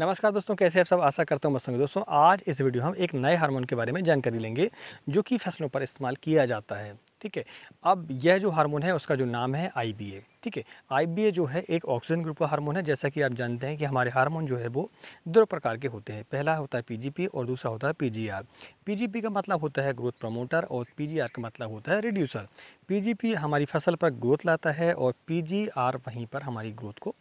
नमस्कार दोस्तों कैसे आप सब आशा करता हूँ मस्त दोस्तों आज इस वीडियो हम एक नए हार्मोन के बारे में जानकारी लेंगे जो कि फसलों पर इस्तेमाल किया जाता है ठीक है अब यह जो हार्मोन है उसका जो नाम है आई ठीक है आई जो है एक ऑक्सीजन ग्रुप का हार्मोन है जैसा कि आप जानते हैं कि हमारे हार्मोन जो है वो दो प्रकार के होते हैं पहला होता है पी और दूसरा होता है पी पीजीपी का मतलब होता है ग्रोथ प्रमोटर और पीजीआर का मतलब होता है रिड्यूसर पीजीपी हमारी फसल पर ग्रोथ लाता है और पीजीआर वहीं पर हमारी ग्रोथ को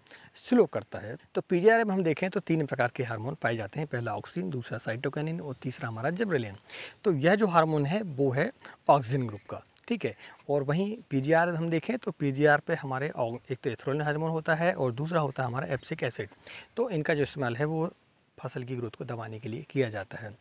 स्लो करता है तो पीजीआर में हम देखें तो तीन प्रकार के हार्मोन पाए जाते हैं पहला ऑक्सीजन दूसरा साइटोकैनिन और तीसरा हमारा जबरेलिन तो यह जो हार्मोन है वो है ऑक्सीजन ग्रुप का ठीक है और वहीं पी हम देखें तो पी पे हमारे एक तो एथ्रोलिन हार्मोन होता है और दूसरा होता है हमारा एप्सिक एसिड तो इनका जो इस्तेमाल है वो फसल की ग्रोथ को दबाने के लिए किया जाता है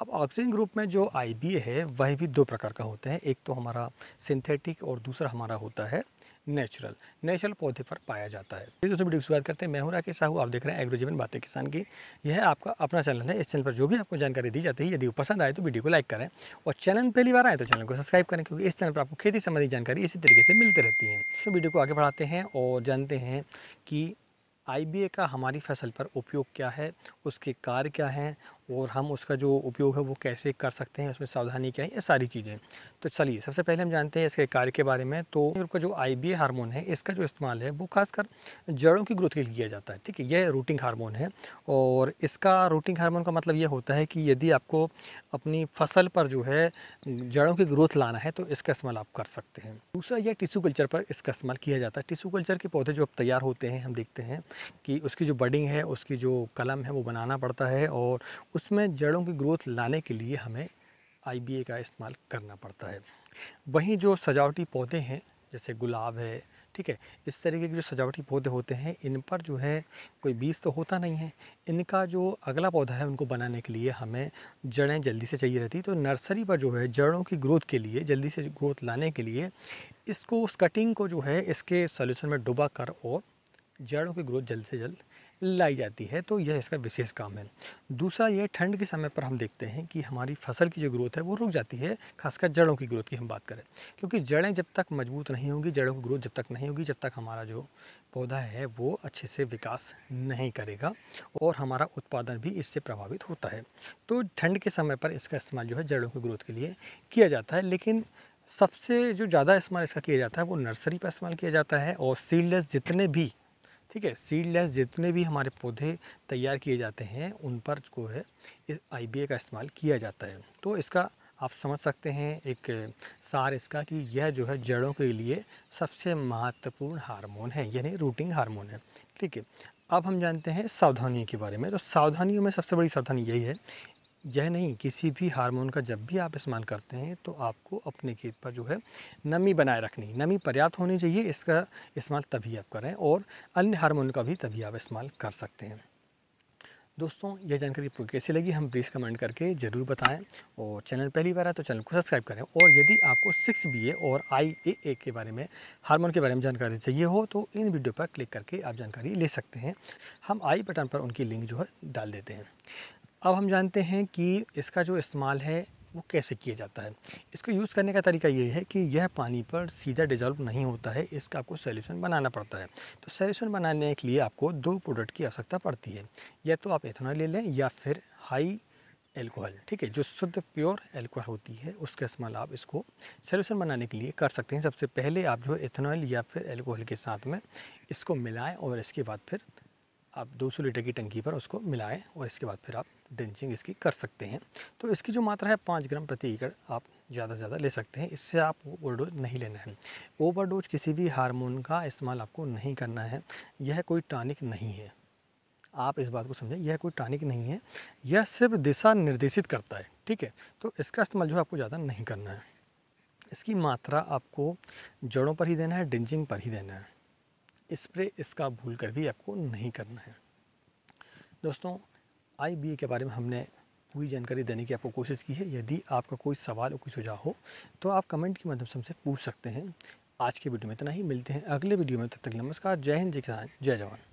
अब ऑक्सीजन ग्रुप में जो आई है वह भी दो प्रकार का होते हैं एक तो हमारा सिंथेटिक और दूसरा हमारा होता है नेचुरल नेचुरल पौधे पर पाया जाता है तो दोस्तों वीडियो की बात करते हैं मैं हूं राकेश साहू आप देख रहे हैं एग्रोजीवन बातें किसान की यह आपका अपना चैनल है इस चैनल पर जो भी आपको जानकारी दी जाती है यदि वो पसंद आए तो वीडियो को लाइक करें और चैनल पहली बार आए तो चैनल को सब्सक्राइब करें क्योंकि इस चैनल पर आपको खेती संबंधी जानकारी इसी तरीके से मिलती रहती है तो वीडियो को आगे बढ़ाते हैं और जानते हैं कि आई का हमारी फसल पर उपयोग क्या है उसके कार्य क्या हैं और हम उसका जो उपयोग है वो कैसे कर सकते हैं उसमें सावधानी क्या है ये सारी चीज़ें तो चलिए सबसे पहले हम जानते हैं इसके कार्य के बारे में तो आपका जो आई बी हारमोन है इसका जो इस्तेमाल है वो खासकर जड़ों की ग्रोथ के लिए किया जाता है ठीक है यह रूटिंग हारमोन है और इसका रूटिंग हारमोन का मतलब ये होता है कि यदि आपको अपनी फसल पर जो है जड़ों की ग्रोथ लाना है तो इसका इस्तेमाल आप कर सकते हैं दूसरा यह टिशू कल्चर पर इसका इस्तेमाल किया जाता है टिशू कल्चर के पौधे जो अब तैयार होते हैं हम देखते हैं कि उसकी जो बडिंग है उसकी जो कलम है वो बनाना पड़ता है और उसमें जड़ों की ग्रोथ लाने के लिए हमें आई का इस्तेमाल करना पड़ता है वहीं जो सजावटी पौधे हैं जैसे गुलाब है ठीक है इस तरीके के जो सजावटी पौधे होते हैं इन पर जो है कोई बीज तो होता नहीं है इनका जो अगला पौधा है उनको बनाने के लिए हमें जड़ें जल्दी से चाहिए रहती तो नर्सरी पर जो है जड़ों की ग्रोथ के लिए जल्दी से ग्रोथ लाने के लिए इसको उस कटिंग को जो है इसके सोल्यूशन में डुबा कर और जड़ों की ग्रोथ जल्द से जल्द लाई जाती है तो यह इसका विशेष काम है दूसरा यह ठंड के समय पर हम देखते हैं कि हमारी फसल की जो ग्रोथ है वो रुक जाती है खासकर जड़ों की ग्रोथ की हम बात करें क्योंकि जड़ें जब तक मजबूत नहीं होंगी जड़ों की ग्रोथ जब तक नहीं होगी जब तक हमारा जो पौधा है वो अच्छे से विकास नहीं करेगा और हमारा उत्पादन भी इससे प्रभावित होता है तो ठंड के समय पर इसका इस्तेमाल जो है जड़ों की ग्रोथ के लिए किया जाता है लेकिन सबसे जो ज़्यादा इस्तेमाल इसका किया जाता है वो नर्सरी पर इस्तेमाल किया जाता है और सीडलेस जितने भी ठीक है सीडलेस जितने भी हमारे पौधे तैयार किए जाते हैं उन पर जो है इस आई का इस्तेमाल किया जाता है तो इसका आप समझ सकते हैं एक सार इसका कि यह जो है जड़ों के लिए सबसे महत्वपूर्ण हार्मोन है यानी रूटिंग हार्मोन है ठीक है अब हम जानते हैं सावधानियों के बारे में तो सावधानियों में सबसे बड़ी सावधानी यही है यह नहीं किसी भी हार्मोन का जब भी आप इस्तेमाल करते हैं तो आपको अपने खेत पर जो है नमी बनाए रखनी नमी पर्याप्त होनी चाहिए इसका इस्तेमाल तभी आप करें और अन्य हार्मोन का भी तभी आप इस्तेमाल कर सकते हैं दोस्तों यह जानकारी आपको कैसी लगी हम प्लीज़ कमेंट करके ज़रूर बताएं और चैनल पहली बार है तो चैनल को सब्सक्राइब करें और यदि आपको सिक्स बी और आई ए ए के बारे में हार्मोन के बारे में जानकारी चाहिए हो तो इन वीडियो पर क्लिक करके आप जानकारी ले सकते हैं हम आई बटन पर उनकी लिंक जो है डाल देते हैं अब हम जानते हैं कि इसका जो इस्तेमाल है वो कैसे किया जाता है इसको यूज़ करने का तरीका ये है कि यह पानी पर सीधा डिजॉल्व नहीं होता है इसका आपको सोल्यूशन बनाना पड़ता है तो सोल्यूशन बनाने के लिए आपको दो प्रोडक्ट की आवश्यकता पड़ती है या तो आप इथेनॉल ले लें या फिर हाई एल्कोहल ठीक है जो शुद्ध प्योर एल्कोहल होती है उसका इस्तेमाल आप इसको सोल्यूशन बनाने के लिए कर सकते हैं सबसे पहले आप जो इथेनॉल या फिर एल्कोहल के साथ में इसको मिलाएं और इसके बाद फिर आप 200 लीटर की टंकी पर उसको मिलाएं और इसके बाद फिर आप डेंचिंग इसकी कर सकते हैं तो इसकी जो मात्रा है पाँच ग्राम प्रति एकड़ आप ज़्यादा से ज़्यादा ले सकते हैं इससे आप ओवरडोज नहीं लेना है ओवरडोज किसी भी हार्मोन का इस्तेमाल आपको नहीं करना है यह कोई टॉनिक नहीं है आप इस बात को समझें यह कोई टॉनिक नहीं है यह सिर्फ दिशा निर्देशित करता है ठीक है तो इसका इस्तेमाल जो है आपको ज़्यादा नहीं करना है इसकी मात्रा आपको जड़ों पर ही देना है डेंचिंग पर ही देना है स्प्रे इसका भूल कर भी आपको नहीं करना है दोस्तों आई के बारे में हमने पूरी जानकारी देने की आपको कोशिश की है यदि आपका कोई सवाल और कोई सुझाव हो तो आप कमेंट के माध्यम से हमसे पूछ सकते हैं आज के वीडियो में इतना ही मिलते हैं अगले वीडियो में तब तक, तक नमस्कार जय हिंद जय किसान जय जवान